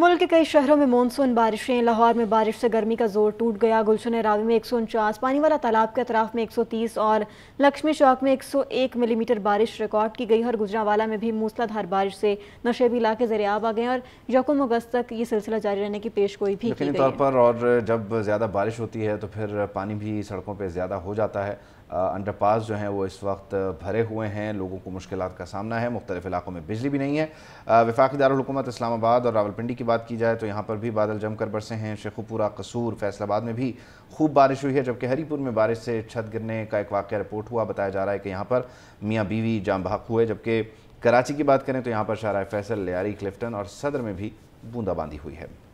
मुल्क के कई शहरों में मानसून बारिशें लाहौर में बारिश से गर्मी का जोर टूट गया गुलशन रावी में एक सौ उनचास पानी वाला तालाब के अतराफ में एक सौ तीस और लक्ष्मी चौक में एक सौ एक मिलीमीटर बारिश रिकॉर्ड की गई और गुजरावाला में भी मूसलाधार बारिश से नशेबी इलाके जरियाब आ गए और यकम अगस्त तक ये सिलसिला जारी रहने की पेश गोई भी की तौर पर और जब ज़्यादा बारिश होती है तो फिर पानी भी सड़कों पर ज़्यादा हो जाता है अंडरपास जो हैं वो इस वक्त भरे हुए हैं लोगों को मुश्किल का सामना है मुख्तलिफ इलाकों में बिजली भी नहीं है विफाक दारकूमत इस्लामाबाद और रावलपिंडी की बात की जाए तो यहाँ पर भी बादल जमकर बरसे हैं शेखुपुरा कसूर फैसलाबाद में भी खूब बारिश हुई है जबकि हरीपुर में बारिश से छत गिरने का एक वाक्य रिपोर्ट हुआ बताया जा रहा है कि यहाँ पर मियाँ बीवी जाम भाग हुए जबकि कराची की बात करें तो यहाँ पर शारा फैसल लियारी क्लिफ्टन और सदर में भी बूंदाबांदी हुई है